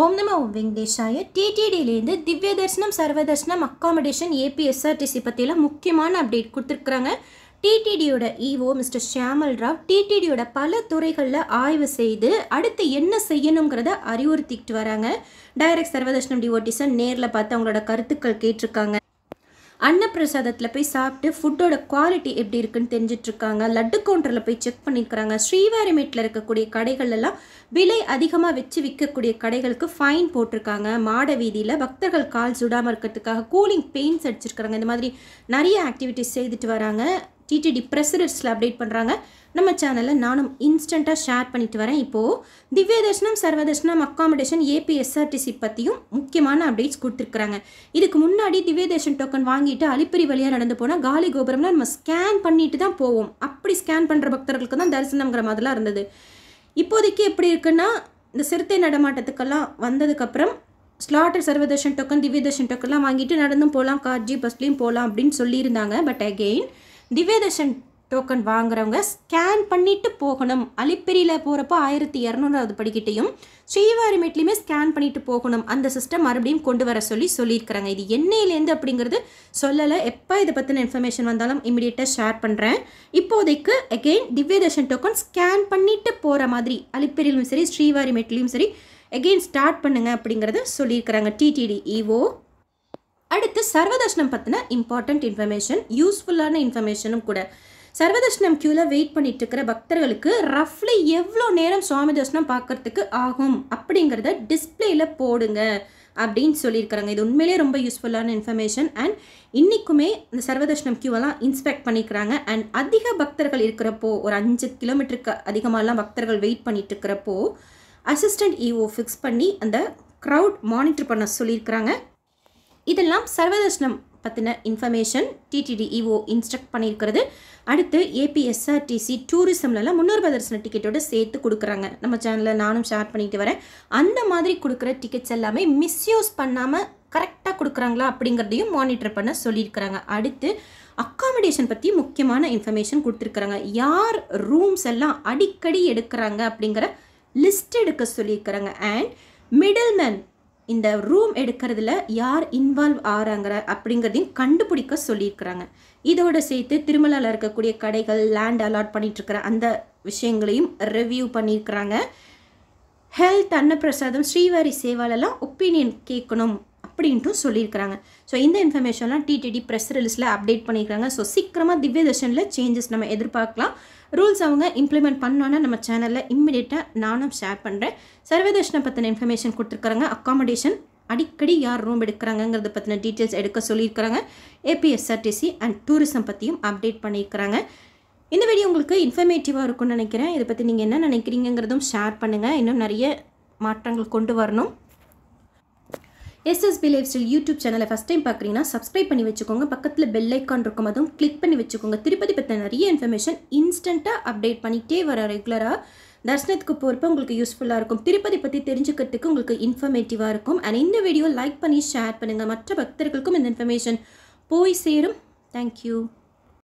ஓம் நம ஓம் வெங்கடேஷாய டிடிடியிலேருந்து திவ்ய தர்சனம் சர்வ அக்காமடேஷன் ஏபிஎஸ்ஆர்டிசி பற்றியெல்லாம் முக்கியமான அப்டேட் கொடுத்துருக்குறாங்க டிடிடியோட EO e mister Shyamal Rao டிடிடியோட பல துறைகளில் ஆய்வு செய்து அடுத்து என்ன செய்யணுங்கிறத அறிவுறுத்திக்கிட்டு வராங்க டைரக்ட் சர்வதர்ஷனம் டிவோட்டிஸை நேரில் பார்த்து அவங்களோட கருத்துக்கள் கேட்டிருக்காங்க அன்னப்பிரசாதத்தில் போய் சாப்பிட்டு ஃபுட்டோட குவாலிட்டி எப்படி இருக்குன்னு தெரிஞ்சிட்ருக்காங்க லட்டு கவுண்டரில் போய் செக் பண்ணியிருக்கிறாங்க ஸ்ரீவாரிமேட்டில் இருக்கக்கூடிய கடைகள்லாம் விலை அதிகமாக வச்சு விற்கக்கூடிய கடைகளுக்கு ஃபைன் போட்டிருக்காங்க மாட வீதியில் பக்தர்கள் கால் சுடாமல் இருக்கிறதுக்காக கூலிங் பெயிண்ட்ஸ் அடிச்சிருக்கிறாங்க இந்த மாதிரி நிறைய ஆக்டிவிட்டிஸ் செய்துட்டு வராங்க டிடிடி ப்ரெஸ் அப்டேட் பண்ணுறாங்க நம்ம சேனலில் நானும் இன்ஸ்டண்ட்டாக ஷேர் பண்ணிட்டு வரேன் இப்போது திவ்ய தர்ஷனம் சர்வதர்ஷனம் அக்காமடேஷன் ஏபிஎஸ்ஆர்டிசி பற்றியும் முக்கியமான அப்டேட்ஸ் கொடுத்துருக்குறாங்க இதுக்கு முன்னாடி திவ்ய தர்ஷன் டோக்கன் வாங்கிட்டு அலிப்பிரி வழியாக நடந்து போனால் காலி கோபுரம்லாம் நம்ம ஸ்கேன் பண்ணிட்டு தான் போவோம் அப்படி ஸ்கேன் பண்ணுற பக்தர்களுக்கு தான் தரிசனங்கிற மாதிரிலாம் இருந்தது இப்போதைக்கு எப்படி இருக்குன்னா இந்த சிறுத்தை நடமாட்டத்துக்கெல்லாம் வந்ததுக்கப்புறம் ஸ்லாட்டர் சர்வதர்ஷன் டோக்கன் திவ்யதர்ஷன் டோக்கன்லாம் வாங்கிட்டு நடந்தும் போகலாம் கார்ஜி பஸ்லேயும் போகலாம் அப்படின்னு சொல்லியிருந்தாங்க பட் அகெயின் திவ்யதர்ஷன் டோக்கன் வாங்குறவங்க ஸ்கேன் பண்ணிட்டு போகணும் அலிப்பெரியில் போகிறப்போ ஆயிரத்தி இரநூறாவது படிக்கிட்டையும் ஸ்ரீவாரிமேட்லேயுமே ஸ்கேன் பண்ணிட்டு போகணும் அந்த சிஸ்டம் மறுபடியும் கொண்டு வர சொல்லி சொல்லியிருக்கிறாங்க இது என்னையிலேருந்து அப்படிங்கிறது சொல்லலை எப்போ இதை பற்றின இன்ஃபர்மேஷன் வந்தாலும் இமீடியட்டாக ஷேர் பண்ணுறேன் இப்போதைக்கு அகெயின் திவ்யதர்ஷன் டோக்கன் ஸ்கேன் பண்ணிட்டு போகிற மாதிரி அலிப்பெரியிலும் சரி ஸ்ரீவாரிமேட்லேயும் சரி எகெயின் ஸ்டார்ட் பண்ணுங்க அப்படிங்கிறத சொல்லியிருக்கிறாங்க டிடிடி இஓ உங்களுக்கு சர்வதர்ஷனம் பற்றின இம்பார்ட்டண்ட் இன்ஃபர்மேஷன் யூஸ்ஃபுல்லான இன்ஃபர்மேஷனும் கூட சர்வதர்ஷனம் கியூவில் வெயிட் பண்ணிட்டு இருக்கிற பக்தர்களுக்கு ரஃப்லி எவ்வளோ நேரம் சுவாமி தர்ஷனம் பார்க்கறதுக்கு ஆகும் அப்படிங்கிறத டிஸ்பிளேயில் போடுங்க அப்படின்னு சொல்லியிருக்கிறாங்க இது உண்மையிலே ரொம்ப யூஸ்ஃபுல்லான இன்ஃபர்மேஷன் அண்ட் இன்றைக்குமே இந்த சர்வதர்ஷனம் க்யூவெல்லாம் இன்ஸ்பெக்ட் பண்ணிக்கிறாங்க அண்ட் அதிக பக்தர்கள் இருக்கிறப்போ ஒரு அஞ்சு கிலோமீட்டருக்கு அதிகமாகலாம் பக்தர்கள் வெயிட் பண்ணிட்டு இருக்கிறப்போ அசிஸ்டண்ட் இஓ e ஃபிக்ஸ் பண்ணி அந்த க்ரௌட் மானிட்டர் பண்ண சொல்லியிருக்கிறாங்க இதெல்லாம் சர்வதர்ஷனம் பற்றின இன்ஃபர்மேஷன் டிடிடிஇஓ இன்ஸ்ட்ரக்ட் பண்ணியிருக்கிறது அடுத்து ஏபிஎஸ்ஆர்டிசி டூரிசம்லலாம் முன்னூறு பிரதர்சன டிக்கெட்டோட சேர்த்து கொடுக்குறாங்க நம்ம சேனலில் நானும் ஷேர் பண்ணிட்டு வரேன் அந்த மாதிரி கொடுக்குற டிக்கெட்ஸ் எல்லாமே மிஸ்யூஸ் பண்ணாமல் கரெக்டாக கொடுக்குறாங்களா அப்படிங்கிறதையும் மானிட்டர் பண்ண சொல்லியிருக்கிறாங்க அடுத்து அக்காமடேஷன் பற்றி முக்கியமான இன்ஃபர்மேஷன் கொடுத்துருக்குறாங்க யார் ரூம்ஸ் எல்லாம் அடிக்கடி எடுக்கிறாங்க அப்படிங்கிற லிஸ்ட் எடுக்க சொல்லியிருக்கிறாங்க அண்ட் மிடில்மேன் இந்த ரூம் எடுக்கிறதுல யார் இன்வால்வ் ஆகிறாங்கிற அப்படிங்கிறதையும் கண்டுபிடிக்க சொல்லியிருக்கிறாங்க இதோட சேர்த்து திருமலாவில் இருக்கக்கூடிய கடைகள் லேண்ட் அலாட் பண்ணிட்டுருக்கிற அந்த விஷயங்களையும் ரிவ்யூ பண்ணியிருக்கிறாங்க ஹெல்த் அன்னப்பிரசாதம் ஸ்ரீவாரி சேவாலெல்லாம் ஒப்பீனியன் கேட்கணும் அப்படின்ட்டும் சொல்லியிருக்கிறாங்க ஸோ இந்த இன்ஃபர்மேஷன்லாம் டிடிடி ப்ரெஸ் ரிலீஸில் அப்டேட் பண்ணியிருக்காங்க ஸோ சீக்கிரமாக திவ்ய தர்ஷனில் சேஞ்சஸ் நம்ம எதிர்பார்க்கலாம் ரூல்ஸ் அவங்க இம்ப்ளிமெண்ட் பண்ணோன்னா நம்ம சேனலில் இம்மிடியேட்டாக நானும் ஷேர் பண்ணுறேன் சர்வதர்ஷனை பற்றின இன்ஃபர்மேஷன் கொடுத்துருக்காங்க அக்காமடேஷன் அடிக்கடி யார் ரூம் எடுக்கிறாங்கங்கிறத பற்றின டீட்டெயில்ஸ் எடுக்க சொல்லியிருக்கிறாங்க ஏபிஎஸ்ஆர்டிசி அண்ட் டூரிசம் பற்றியும் அப்டேட் பண்ணியிருக்கிறாங்க இந்த வீடியோ உங்களுக்கு இன்ஃபர்மேட்டிவாக இருக்கும்னு நினைக்கிறேன் இதை பற்றி நீங்கள் என்ன நினைக்கிறீங்கிறதும் ஷேர் பண்ணுங்கள் இன்னும் நிறைய மாற்றங்கள் கொண்டு வரணும் எஸ்எஸ்பி லைஃப் ஸ்டைல் யூடியூப் சேனலை ஃபஸ்ட் டைம் பார்க்குறீங்கன்னா சப்ஸ்கிரைப் பண்ணி வச்சுக்கோங்க பக்கத்தில் பெல் ஐக்கான் இருக்கும் அதுவும் கிளிக் பண்ணி வச்சுக்கோங்க திருப்பதி பற்றி நிறைய இன்ஃபர்மேஷன் இன்ஸ்டண்ட்டாக அப்டேட் பண்ணிகிட்டே வர ரெகுலராக தர்சனத்துக்கு போகிறப்ப உங்களுக்கு யூஸ்ஃபுல்லாக இருக்கும் திருப்பதி பற்றி தெரிஞ்சுக்கிறதுக்கு உங்களுக்கு இன்ஃபர்மேட்டிவாக இருக்கும் அண்ட் இந்த வீடியோ லைக் பண்ணி ஷேர் பண்ணுங்கள் மற்ற பக்தர்களுக்கும் இந்த இன்ஃபர்மேஷன் போய் சேரும் தேங்க்யூ